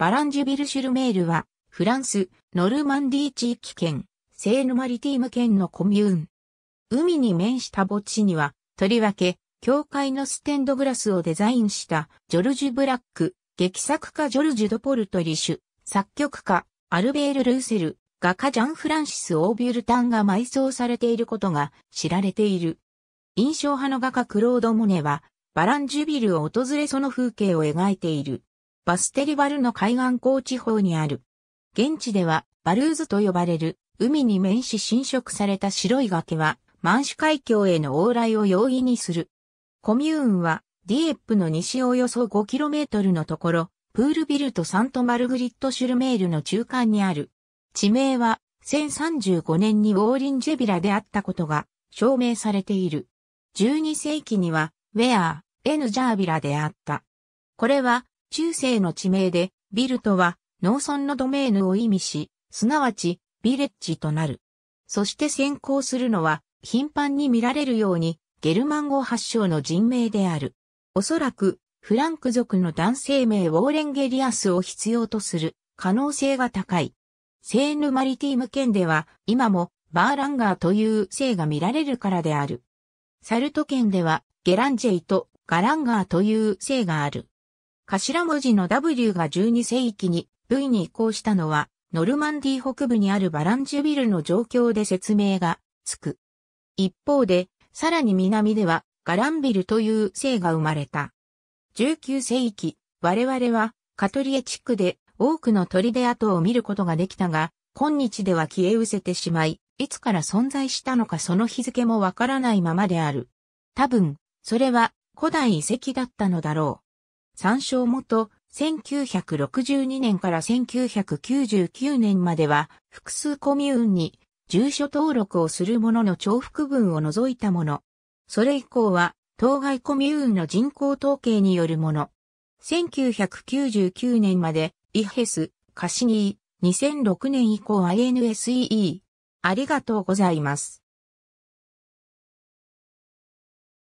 バランジュビルシュルメールは、フランス、ノルマンディー地域圏、セーヌマリティーム県のコミューン。海に面した墓地には、とりわけ、教会のステンドグラスをデザインしたジョルジュ・ブラック、劇作家ジョルジュ・ド・ポルトリシュ、作曲家、アルベール・ルーセル、画家ジャン・フランシス・オービュルタンが埋葬されていることが知られている。印象派の画家クロード・モネは、バランジュビルを訪れその風景を描いている。バステリバルの海岸港地方にある。現地ではバルーズと呼ばれる海に面し侵食された白い崖は満州海峡への往来を容易にする。コミューンはディエップの西およそ 5km のところ、プールビルとサントマルグリットシュルメールの中間にある。地名は1035年にウォーリンジェビラであったことが証明されている。12世紀にはウェアエヌジャービラであった。これは中世の地名で、ビルとは、農村のドメーヌを意味し、すなわち、ビレッジとなる。そして先行するのは、頻繁に見られるように、ゲルマン語発祥の人名である。おそらく、フランク族の男性名ウォーレンゲリアスを必要とする可能性が高い。セーヌマリティム県では、今も、バーランガーという姓が見られるからである。サルト県では、ゲランジェイとガランガーという姓がある。頭文字の W が12世紀に V に移行したのは、ノルマンディ北部にあるバランジュビルの状況で説明がつく。一方で、さらに南ではガランビルという姓が生まれた。19世紀、我々はカトリエ地区で多くの砦跡を見ることができたが、今日では消え失せてしまい、いつから存在したのかその日付もわからないままである。多分、それは古代遺跡だったのだろう。参照元、1962年から1999年までは、複数コミューンに、住所登録をする者の重複分を除いたもの。それ以降は、当該コミューンの人口統計によるもの。1999年まで、イヘス、カシニー、2006年以降 INSEE。ありがとうございます。